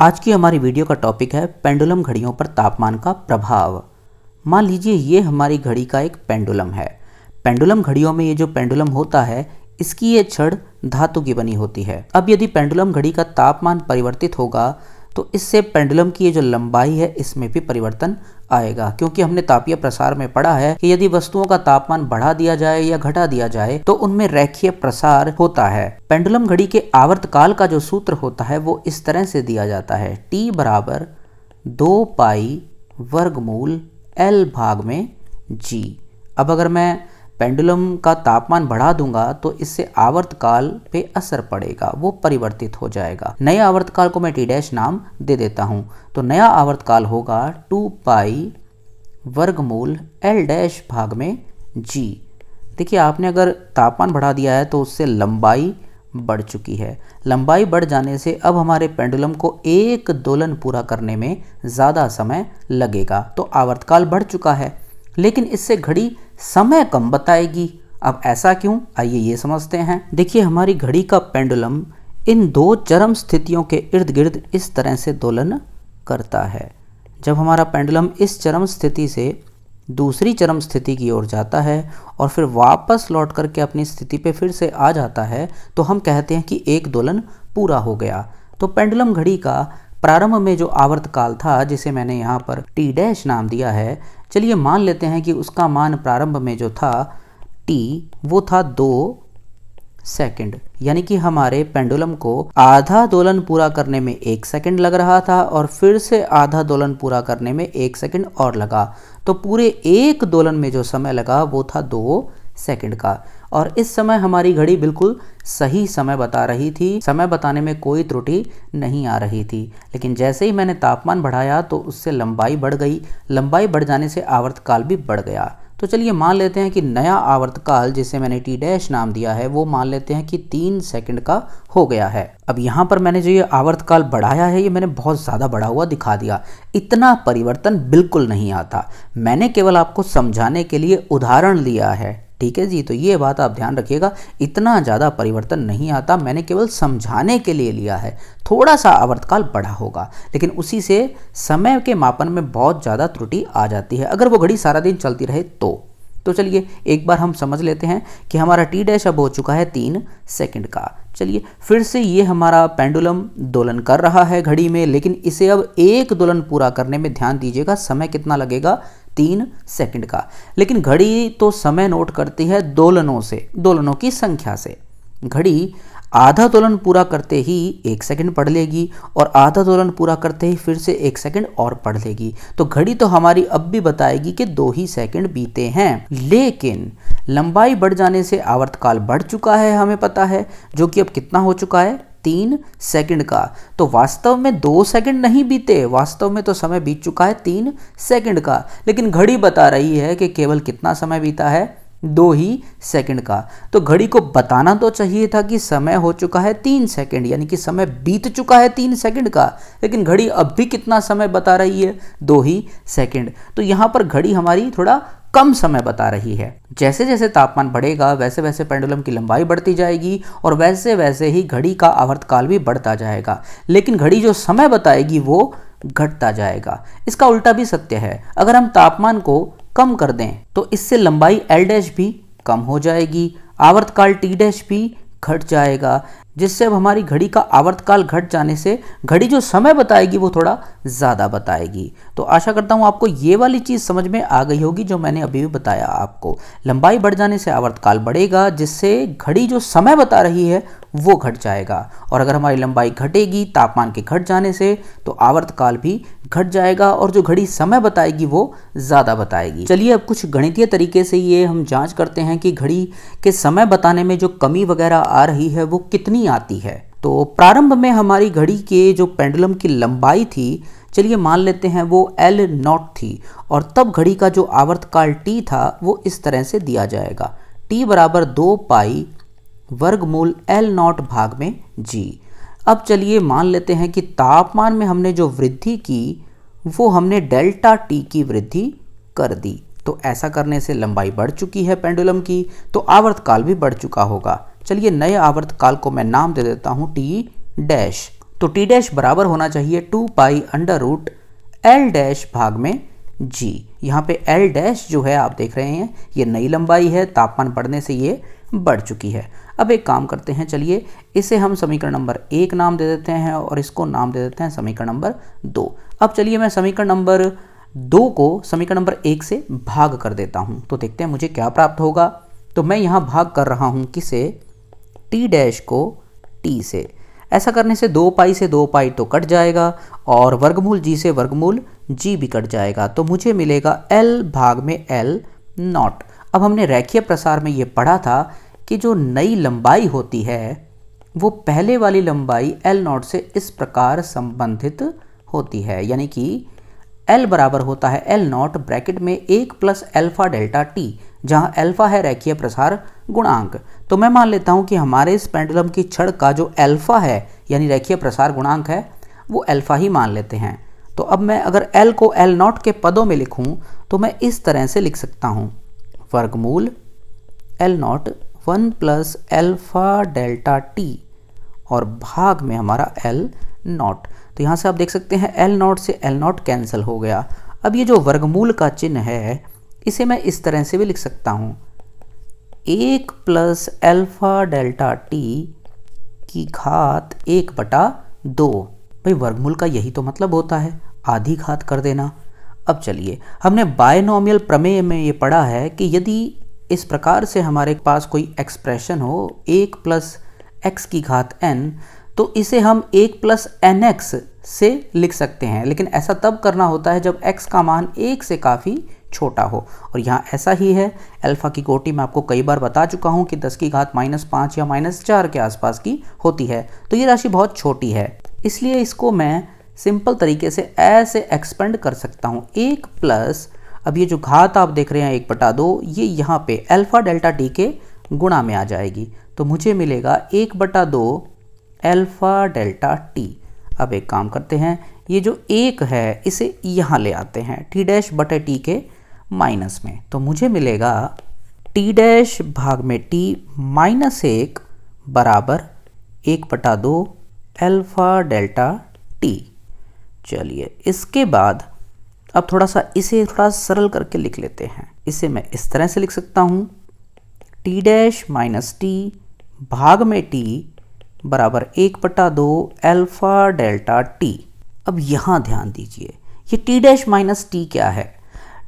आज की हमारी वीडियो का टॉपिक है पेंडुलम घड़ियों पर तापमान का प्रभाव मान लीजिए ये हमारी घड़ी का एक पेंडुलम है पेंडुलम घड़ियों में ये जो पेंडुलम होता है इसकी ये छड़ धातु की बनी होती है अब यदि पेंडुलम घड़ी का तापमान परिवर्तित होगा तो इससे पेंडुलम की ये जो लंबाई है इसमें भी परिवर्तन आएगा क्योंकि हमने तापीय प्रसार में पढ़ा है कि यदि वस्तुओं का तापमान बढ़ा दिया जाए या घटा दिया जाए तो उनमें रेखीय प्रसार होता है पेंडुलम घड़ी के आवर्त काल का जो सूत्र होता है वो इस तरह से दिया जाता है टी बराबर दो पाई वर्गमूल एल भाग में जी अब अगर मैं पेंडुलम का तापमान बढ़ा दूंगा तो इससे आवर्त काल पे असर पड़ेगा वो परिवर्तित हो जाएगा नए आवर्त काल को मैं टी डैश नाम दे देता हूँ तो नया आवर्त काल होगा टू पाई वर्गमूल एल डैश भाग में जी देखिए आपने अगर तापमान बढ़ा दिया है तो उससे लंबाई बढ़ चुकी है लंबाई बढ़ जाने से अब हमारे पेंडुलम को एक दोलन पूरा करने में ज़्यादा समय लगेगा तो आवर्तकाल बढ़ चुका है लेकिन इससे घड़ी समय कम बताएगी अब ऐसा क्यों आइए ये समझते हैं देखिए हमारी घड़ी का पेंडुलम इन दो चरम स्थितियों के इर्द गिर्द इस तरह से दोलन करता है जब हमारा पेंडुलम इस चरम स्थिति से दूसरी चरम स्थिति की ओर जाता है और फिर वापस लौट करके अपनी स्थिति पे फिर से आ जाता है तो हम कहते हैं कि एक दोलन पूरा हो गया तो पेंडुलम घड़ी का प्रारंभ में जो आवर्त काल था जिसे मैंने यहाँ पर टी डैश नाम दिया है चलिए मान लेते हैं कि उसका मान प्रारंभ में जो था टी वो था दो सेकंड यानी कि हमारे पेंडुलम को आधा दोलन पूरा करने में एक सेकंड लग रहा था और फिर से आधा दोलन पूरा करने में एक सेकंड और लगा तो पूरे एक दोलन में जो समय लगा वो था दो सेकंड का और इस समय हमारी घड़ी बिल्कुल सही समय बता रही थी समय बताने में कोई त्रुटि नहीं आ रही थी लेकिन जैसे ही मैंने तापमान बढ़ाया तो उससे लंबाई बढ़ गई लंबाई बढ़ जाने से आवर्तकाल भी बढ़ गया तो चलिए मान लेते हैं कि नया आवर्तकाल जिसे मैंने टी डैश नाम दिया है वो मान लेते हैं कि तीन सेकंड का हो गया है अब यहाँ पर मैंने जो ये आवर्तकाल बढ़ाया है ये मैंने बहुत ज़्यादा बढ़ा हुआ दिखा दिया इतना परिवर्तन बिल्कुल नहीं आता मैंने केवल आपको समझाने के लिए उदाहरण लिया है ठीक है जी तो ये बात आप ध्यान रखिएगा इतना ज़्यादा परिवर्तन नहीं आता मैंने केवल समझाने के लिए लिया है थोड़ा सा आवर्तकाल बढ़ा होगा लेकिन उसी से समय के मापन में बहुत ज़्यादा त्रुटि आ जाती है अगर वो घड़ी सारा दिन चलती रहे तो तो चलिए एक बार हम समझ लेते हैं कि हमारा टी डैश अब हो चुका है तीन सेकंड का चलिए फिर से ये हमारा पेंडुलम दोलन कर रहा है घड़ी में लेकिन इसे अब एक दोलन पूरा करने में ध्यान दीजिएगा समय कितना लगेगा तीन सेकंड का लेकिन घड़ी तो समय नोट करती है दोलनों से दोलनों की संख्या से घड़ी आधा दोलन पूरा करते ही एक सेकंड पढ़ लेगी और आधा दोलन पूरा करते ही फिर से एक सेकंड और पढ़ लेगी तो घड़ी तो हमारी अब भी बताएगी कि दो ही सेकंड बीते हैं लेकिन लंबाई बढ़ जाने से आवर्तकाल बढ़ चुका है हमें पता है जो कि अब कितना हो चुका है तीन सेकंड का तो वास्तव में दो सेकंड नहीं बीते वास्तव में तो समय बीत चुका है तीन सेकंड का लेकिन घड़ी बता रही है कि केवल कितना समय बीता है दो ही सेकंड का तो घड़ी को बताना तो चाहिए था कि समय हो चुका है तीन सेकंड यानी कि समय बीत चुका है तीन सेकंड का लेकिन घड़ी अब भी कितना समय बता रही है दो ही सेकंड तो यहां पर घड़ी हमारी थोड़ा कम समय बता रही है जैसे जैसे तापमान बढ़ेगा वैसे वैसे पेंडुलम की लंबाई बढ़ती जाएगी और वैसे वैसे ही घड़ी का आवर्तकाल भी बढ़ता जाएगा लेकिन घड़ी जो समय बताएगी वो घटता जाएगा इसका उल्टा भी सत्य है अगर हम तापमान को कम कर दें तो इससे लंबाई एल डैश भी कम हो जाएगी आवर्तकाल टी डैश भी घट जाएगा जिससे अब हमारी घड़ी का आवर्तकाल घट जाने से घड़ी जो समय बताएगी वो थोड़ा ज़्यादा बताएगी तो आशा करता हूँ आपको ये वाली चीज़ समझ में आ गई होगी जो मैंने अभी भी बताया आपको लंबाई बढ़ जाने से आवर्तकाल बढ़ेगा जिससे घड़ी जो समय बता रही है वो घट जाएगा और अगर हमारी लंबाई घटेगी तापमान के घट जाने से तो आवर्तकाल भी घट जाएगा और जो घड़ी समय बताएगी वो ज़्यादा बताएगी चलिए अब कुछ गणितीय तरीके से ये हम जाँच करते हैं कि घड़ी के समय बताने में जो कमी वगैरह आ रही है वो कितनी नहीं आती है तो प्रारंभ में हमारी घड़ी के जो पेंडुलम की लंबाई थी चलिए मान लेते हैं वो एल नॉट थी और तब घड़ी का जो आवर्तकाल टी था वो इस तरह से दिया जाएगा टी बराबर दो पाई वर्गमूल एल नॉट भाग में जी अब चलिए मान लेते हैं कि तापमान में हमने जो वृद्धि की वो हमने डेल्टा टी की वृद्धि कर दी तो ऐसा करने से लंबाई बढ़ चुकी है पेंडुलम की तो आवर्तकाल भी बढ़ चुका होगा चलिए नए आवर्त काल को मैं नाम दे देता हूँ टी डैश तो टी डैश बराबर होना चाहिए two pi under root L dash भाग में जी यहाँ पे एल डैश जो है आप देख रहे हैं ये नई लंबाई है तापमान बढ़ने से ये बढ़ चुकी है अब एक काम करते हैं चलिए इसे हम समीकरण नंबर एक नाम दे देते हैं और इसको नाम दे देते हैं समीकरण नंबर दो अब चलिए मैं समीकरण नंबर दो को समीकरण नंबर एक से भाग कर देता हूँ तो देखते हैं मुझे क्या प्राप्त होगा तो मैं यहाँ भाग कर रहा हूँ किसे टी डैश को टी से ऐसा करने से दो पाई से दो पाई तो कट जाएगा और वर्गमूल जी से वर्गमूल जी भी कट जाएगा तो मुझे मिलेगा एल भाग में एल नॉट अब हमने रेखीय प्रसार में ये पढ़ा था कि जो नई लंबाई होती है वो पहले वाली लंबाई एल नॉट से इस प्रकार संबंधित होती है यानी कि एल बराबर होता है एल नॉट ब्रैकेट में एक प्लस एल्फ़ा डेल्टा टी जहाँ एल्फ़ा है रेखीय प्रसार गुणांक तो मैं मान लेता हूँ कि हमारे इस पेंडुलम की छड़ का जो अल्फ़ा है यानी रेखीय प्रसार गुणांक है वो अल्फ़ा ही मान लेते हैं तो अब मैं अगर एल को एल नॉट के पदों में लिखूँ तो मैं इस तरह से लिख सकता हूँ वर्गमूल L naught one plus alpha delta T और भाग में हमारा एल नॉट तो यहाँ से आप देख सकते हैं एल नॉट से एल नॉट कैंसिल हो गया अब ये जो वर्गमूल का चिन्ह है इसे मैं इस तरह से भी लिख सकता हूँ एक प्लस एल्फा डेल्टा टी की घात एक बटा दो भाई वर्गमूल का यही तो मतलब होता है आधी घात कर देना अब चलिए हमने बायोनोमियल प्रमेय में ये पढ़ा है कि यदि इस प्रकार से हमारे पास कोई एक्सप्रेशन हो एक प्लस एक्स की घात एन तो इसे हम एक प्लस एन एक्स से लिख सकते हैं लेकिन ऐसा तब करना होता है जब x का मान एक से काफ़ी छोटा हो और यहाँ ऐसा ही है अल्फ़ा की कोटी मैं आपको कई बार बता चुका हूँ कि 10 की घात माइनस पाँच या माइनस चार के आसपास की होती है तो ये राशि बहुत छोटी है इसलिए इसको मैं सिंपल तरीके से ऐसे एक्सपेंड कर सकता हूँ एक प्लस अब ये जो घात आप देख रहे हैं एक बटा दो ये यहाँ पे अल्फ़ा डेल्टा टी के गुणा में आ जाएगी तो मुझे मिलेगा एक बटा दो एल्फ़ा डेल्टा टी अब एक काम करते हैं ये जो एक है इसे यहाँ ले आते हैं टी डैश बटे टी के माइनस में तो मुझे मिलेगा टी डैश भाग में टी माइनस एक बराबर एक बटा दो एल्फ़ा डेल्टा टी चलिए इसके बाद अब थोड़ा सा इसे थोड़ा सरल करके लिख लेते हैं इसे मैं इस तरह से लिख सकता हूँ टी डैश माइनस टी भाग में टी बराबर एक पटा दो एल्फ़ा डेल्टा टी अब यहाँ ध्यान दीजिए ये टी डैश माइनस टी क्या है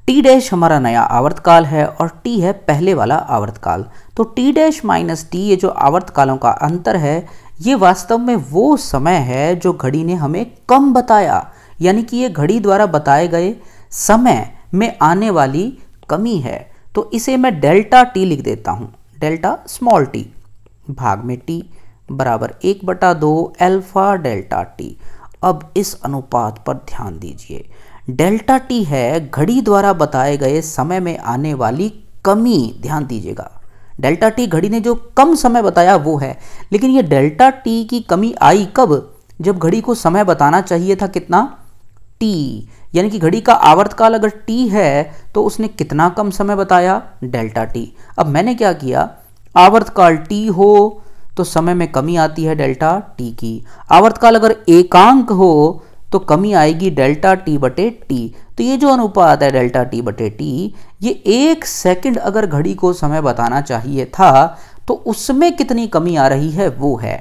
टी डैश हमारा नया आवर्तकाल है और टी है पहले वाला आवर्तकाल तो टी डैश माइनस टी ये जो आवर्तकालों का अंतर है ये वास्तव में वो समय है जो घड़ी ने हमें कम बताया यानी कि ये घड़ी द्वारा बताए गए समय में आने वाली कमी है तो इसे मैं डेल्टा टी लिख देता हूँ डेल्टा स्मॉल टी भाग में टी बराबर एक बटा दो एल्फा डेल्टा टी अब इस अनुपात पर ध्यान दीजिए डेल्टा टी है घड़ी द्वारा बताए गए समय में आने वाली कमी ध्यान दीजिएगा डेल्टा टी घड़ी ने जो कम समय बताया वो है लेकिन ये डेल्टा टी की कमी आई कब जब घड़ी को समय बताना चाहिए था कितना टी यानी कि घड़ी का आवर्तकाल अगर टी है तो उसने कितना कम समय बताया डेल्टा टी अब मैंने क्या किया आवर्तकाल टी हो तो समय में कमी आती है डेल्टा टी की आवर्तकाल अगर एकांक हो तो कमी आएगी डेल्टा टी बटे टी तो ये जो अनुपात है डेल्टा टी बटे टी ये एक सेकंड अगर घड़ी को समय बताना चाहिए था तो उसमें कितनी कमी आ रही है वो है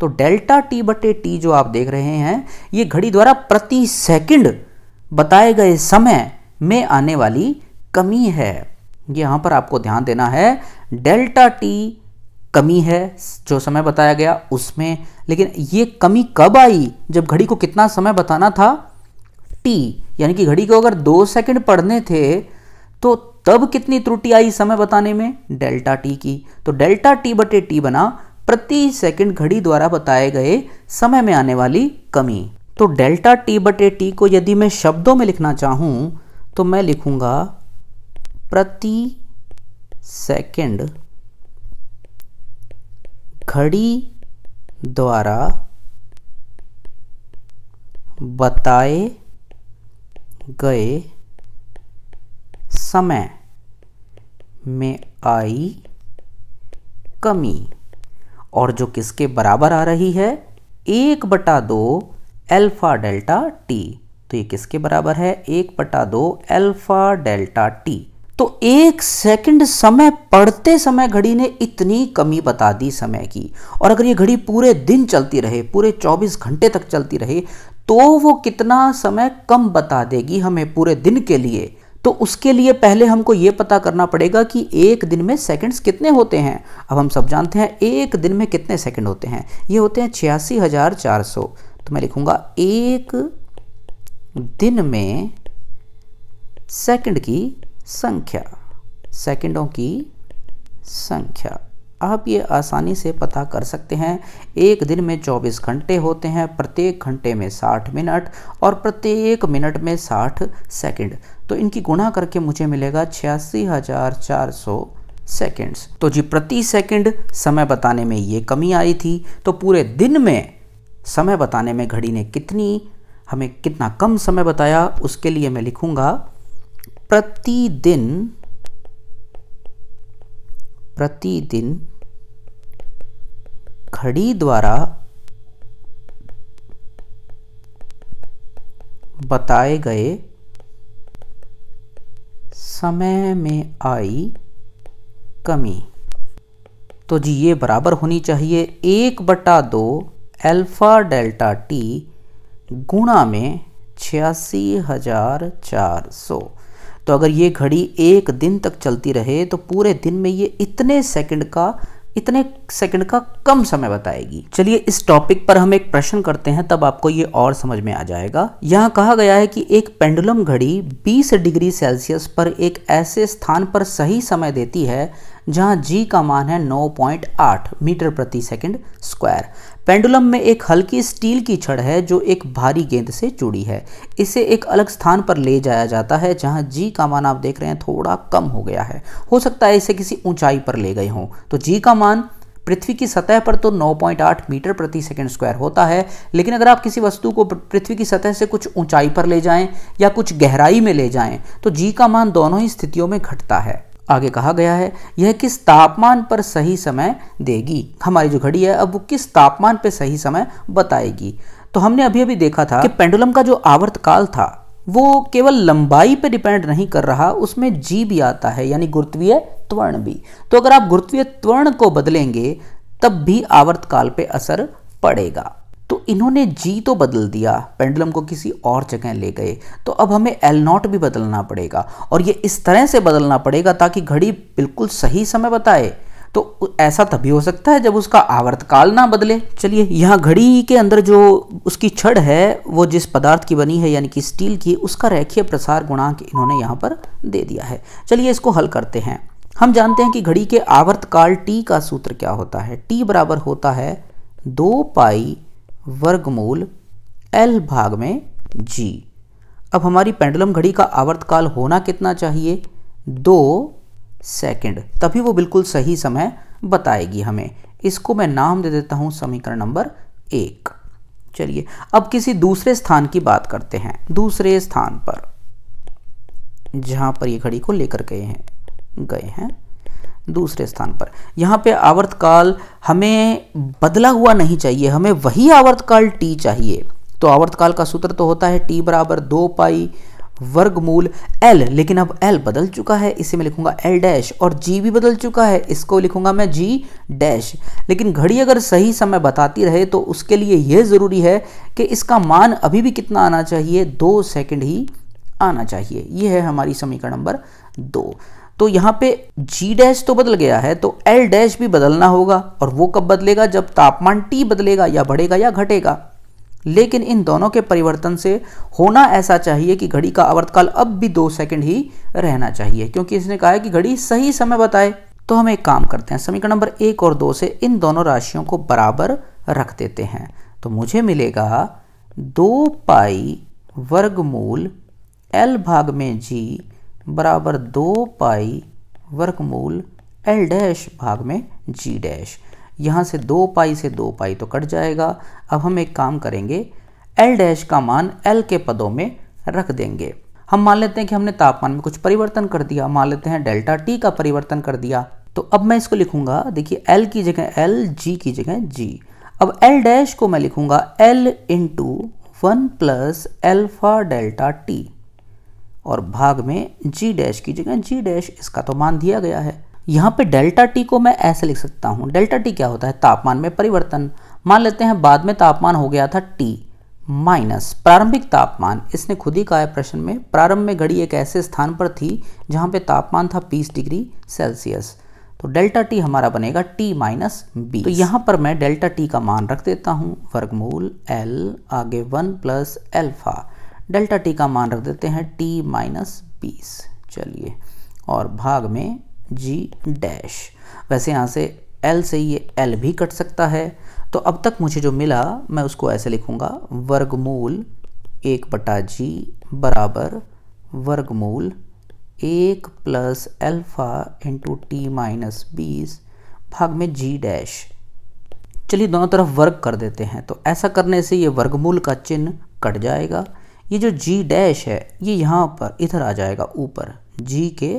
तो डेल्टा टी बटे टी जो आप देख रहे हैं ये घड़ी द्वारा प्रति सेकंड बताए गए समय में आने वाली कमी है यहां पर आपको ध्यान देना है डेल्टा टी कमी है जो समय बताया गया उसमें लेकिन ये कमी कब आई जब घड़ी को कितना समय बताना था टी यानी कि घड़ी को अगर दो सेकंड पढ़ने थे तो तब कितनी त्रुटि आई समय बताने में डेल्टा टी की तो डेल्टा टी बटे टी बना प्रति सेकंड घड़ी द्वारा बताए गए समय में आने वाली कमी तो डेल्टा टी बटे टी को यदि मैं शब्दों में लिखना चाहूं तो मैं लिखूंगा प्रति सेकंड घड़ी द्वारा बताए गए समय में आई कमी और जो किसके बराबर आ रही है एक बटा दो एल्फा डेल्टा टी तो ये किसके बराबर है एक बटा दो एल्फा डेल्टा टी तो एक सेकंड समय पढ़ते समय घड़ी ने इतनी कमी बता दी समय की और अगर ये घड़ी पूरे दिन चलती रहे पूरे 24 घंटे तक चलती रहे तो वो कितना समय कम बता देगी हमें पूरे दिन के लिए तो उसके लिए पहले हमको ये पता करना पड़ेगा कि एक दिन में सेकंड्स कितने होते हैं अब हम सब जानते हैं एक दिन में कितने सेकंड होते हैं ये होते हैं छियासी हज़ार चार सौ तो मैं लिखूंगा एक दिन में सेकंड की संख्या सेकंडों की संख्या आप ये आसानी से पता कर सकते हैं एक दिन में 24 घंटे होते हैं प्रत्येक घंटे में 60 मिनट और प्रत्येक मिनट में 60 सेकंड तो इनकी गुणा करके मुझे मिलेगा छियासी हज़ार चार सौ सेकेंड्स तो जी प्रति सेकंड समय बताने में ये कमी आई थी तो पूरे दिन में समय बताने में घड़ी ने कितनी हमें कितना कम समय बताया उसके लिए मैं लिखूँगा प्रतिदिन प्रतिदिन घड़ी द्वारा बताए गए समय में आई कमी तो जी ये बराबर होनी चाहिए एक बटा दो एल्फ़ा डेल्टा टी गुणा में छियासी हजार चार सौ तो अगर ये घड़ी एक दिन तक चलती रहे तो पूरे दिन में ये इतने सेकंड का इतने सेकंड का कम समय बताएगी चलिए इस टॉपिक पर हम एक प्रश्न करते हैं तब आपको ये और समझ में आ जाएगा यहाँ कहा गया है कि एक पेंडुलम घड़ी 20 डिग्री सेल्सियस पर एक ऐसे स्थान पर सही समय देती है जहां g का मान है 9.8 मीटर प्रति सेकंड स्क्वायर पेंडुलम में एक हल्की स्टील की छड़ है जो एक भारी गेंद से जुड़ी है इसे एक अलग स्थान पर ले जाया जाता है जहां g का मान आप देख रहे हैं थोड़ा कम हो गया है हो सकता है इसे किसी ऊंचाई पर ले गए हों तो जी का मान पृथ्वी की सतह पर तो 9.8 मीटर प्रति सेकंड स्क्वायर होता है लेकिन अगर आप किसी वस्तु को पृथ्वी की सतह से कुछ ऊंचाई पर ले जाएं या कुछ गहराई में ले जाएं तो जी का मान दोनों ही स्थितियों में घटता है आगे कहा गया है यह किस तापमान पर सही समय देगी हमारी जो घड़ी है अब वो किस तापमान पर सही समय बताएगी तो हमने अभी अभी देखा था कि पेंडुलम का जो आवर्तकाल था वो केवल लंबाई पर डिपेंड नहीं कर रहा उसमें जी भी आता है यानी गुरुत्वीय त्वरण भी तो अगर आप गुरुत्वीय त्वरण को बदलेंगे तब भी आवर्तकाल पे असर पड़ेगा तो इन्होंने जी तो बदल दिया पेंडुलम को किसी और जगह ले गए तो अब हमें एल नॉट भी बदलना पड़ेगा और ये इस तरह से बदलना पड़ेगा ताकि घड़ी बिल्कुल सही समय बताए तो ऐसा तभी हो सकता है जब उसका आवर्तकाल ना बदले चलिए यहाँ घड़ी के अंदर जो उसकी छड़ है वो जिस पदार्थ की बनी है यानी कि स्टील की उसका रेखीय प्रसार गुणांक इन्होंने यहाँ पर दे दिया है चलिए इसको हल करते हैं हम जानते हैं कि घड़ी के आवर्तकाल टी का सूत्र क्या होता है टी बराबर होता है दो पाई वर्गमूल एल भाग में जी अब हमारी पेंडुलम घड़ी का आवर्तकाल होना कितना चाहिए दो सेकंड तभी वो बिल्कुल सही समय बताएगी हमें इसको मैं नाम दे देता हूं समीकरण नंबर एक चलिए अब किसी दूसरे स्थान की बात करते हैं दूसरे स्थान पर जहां पर ये घड़ी को लेकर गए हैं गए हैं दूसरे स्थान पर यहाँ पे आवर्त काल हमें बदला हुआ नहीं चाहिए हमें वही आवर्त काल टी चाहिए तो आवर्त काल का सूत्र तो होता है टी बराबर दो पाई वर्गमूल एल लेकिन अब एल बदल चुका है इसे मैं लिखूंगा एल डैश और जी भी बदल चुका है इसको लिखूंगा मैं जी डैश लेकिन घड़ी अगर सही समय बताती रहे तो उसके लिए यह ज़रूरी है कि इसका मान अभी भी कितना आना चाहिए दो सेकंड ही आना चाहिए यह है हमारी समीकरण नंबर दो तो यहाँ पे G डैश तो बदल गया है तो L डैश भी बदलना होगा और वो कब बदलेगा जब तापमान T बदलेगा या बढ़ेगा या घटेगा लेकिन इन दोनों के परिवर्तन से होना ऐसा चाहिए कि घड़ी का आवर्तकाल अब भी दो सेकंड ही रहना चाहिए क्योंकि इसने कहा है कि घड़ी सही समय बताए तो हम एक काम करते हैं समीकरण नंबर एक और दो से इन दोनों राशियों को बराबर रख देते हैं तो मुझे मिलेगा दो पाई वर्गमूल एल भाग में जी बराबर दो पाई वर्गमूल एल डैश भाग में जी डैश यहाँ से दो पाई से दो पाई तो कट जाएगा अब हम एक काम करेंगे एल डैश का मान एल के पदों में रख देंगे हम मान लेते हैं कि हमने तापमान में कुछ परिवर्तन कर दिया मान लेते हैं डेल्टा टी का परिवर्तन कर दिया तो अब मैं इसको लिखूंगा देखिए एल की जगह एल जी की जगह जी अब एल डैश को मैं लिखूंगा L into one plus alpha delta T और भाग में जी डैश की जगह जी डैश इसका तो मान दिया गया है यहाँ पे डेल्टा टी को मैं ऐसे लिख सकता हूँ डेल्टा टी क्या होता है तापमान में परिवर्तन मान लेते हैं बाद में तापमान हो गया था टी माइनस प्रारंभिक तापमान इसने खुद ही कहा है प्रश्न में प्रारंभ में घड़ी एक ऐसे स्थान पर थी जहाँ पे तापमान था 20 डिग्री सेल्सियस तो डेल्टा टी हमारा बनेगा टी माइनस बी तो यहाँ पर मैं डेल्टा टी का मान रख देता हूँ वर्गमूल एल आगे one plus alpha delta T का मान रख देते हैं टी माइनस बीस चलिए और भाग में जी डैश वैसे यहाँ से एल से ये एल भी कट सकता है तो अब तक मुझे जो मिला मैं उसको ऐसे लिखूँगा वर्गमूल एक बटा जी बराबर वर्गमूल एक plus alpha into T minus बीस भाग में जी डैश चलिए दोनों तरफ वर्ग कर देते हैं तो ऐसा करने से ये वर्गमूल का चिन्ह कट जाएगा ये जो जी डैश है ये यहाँ पर इधर आ जाएगा ऊपर जी के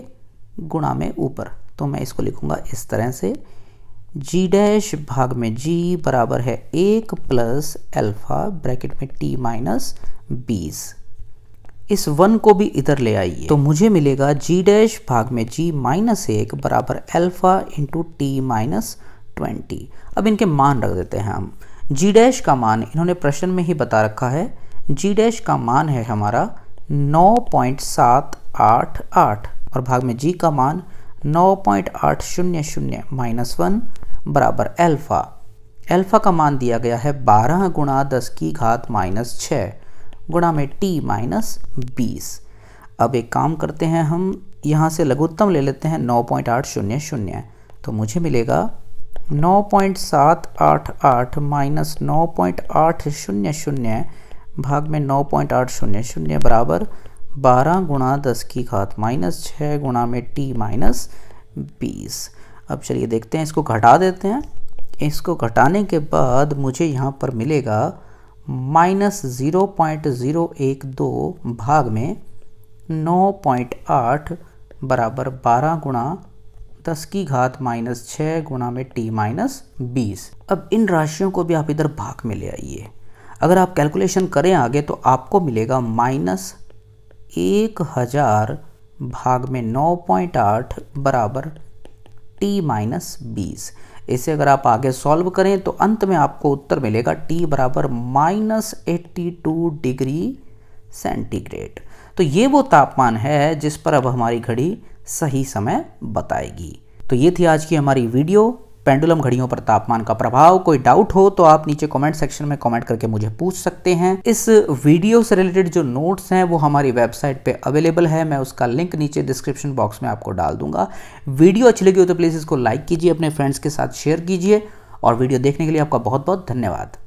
गुणा में ऊपर तो मैं इसको लिखूँगा इस तरह से जी डैश भाग में जी बराबर है एक प्लस एल्फा ब्रैकेट में टी माइनस बीस इस वन को भी इधर ले आइए तो मुझे मिलेगा जी डैश भाग में जी माइनस एक बराबर alpha into T minus twenty अब इनके मान रख देते हैं हम जी डैश का मान इन्होंने प्रश्न में ही बता रखा है जी डैश का मान है हमारा 9.788 और भाग में जी का मान 9.800 माइनस वन बराबर एल्फा एल्फा का मान दिया गया है 12 गुणा दस की घात माइनस छः गुणा में टी माइनस बीस अब एक काम करते हैं हम यहाँ से लघुत्तम ले लेते हैं 9.800 तो मुझे मिलेगा 9.788 माइनस नौ पॉइंट आठ शून्य शून्य भाग में नौ पॉइंट आठ शून्य शून्य बराबर बारह गुणा दस की घात माइनस छः गुणा में टी माइनस बीस अब चलिए देखते हैं इसको घटा देते हैं इसको घटाने के बाद मुझे यहाँ पर मिलेगा माइनस ज़ीरो पॉइंट ज़ीरो एक दो भाग में नौ पॉइंट आठ बराबर बारह गुणा दस की घात माइनस छः गुणा में टी माइनस बीस अब इन राशियों को भी आप इधर भाग में ले आइए अगर आप कैलकुलेशन करें आगे तो आपको मिलेगा माइनस एक हज़ार भाग में नौ पॉइंट आठ बराबर टी माइनस बीस इसे अगर आप आगे सॉल्व करें तो अंत में आपको उत्तर मिलेगा टी बराबर minus eighty two degree centigrade तो ये वो तापमान है जिस पर अब हमारी घड़ी सही समय बताएगी तो ये थी आज की हमारी वीडियो पेंडुलम घड़ियों पर तापमान का प्रभाव कोई डाउट हो तो आप नीचे कमेंट सेक्शन में कमेंट करके मुझे पूछ सकते हैं इस वीडियो से रिलेटेड जो नोट्स हैं वो हमारी वेबसाइट पे अवेलेबल है मैं उसका लिंक नीचे डिस्क्रिप्शन बॉक्स में आपको डाल दूंगा वीडियो अच्छी लगी हो तो प्लीज़ इसको लाइक कीजिए अपने फ्रेंड्स के साथ शेयर कीजिए और वीडियो देखने के लिए आपका बहुत बहुत धन्यवाद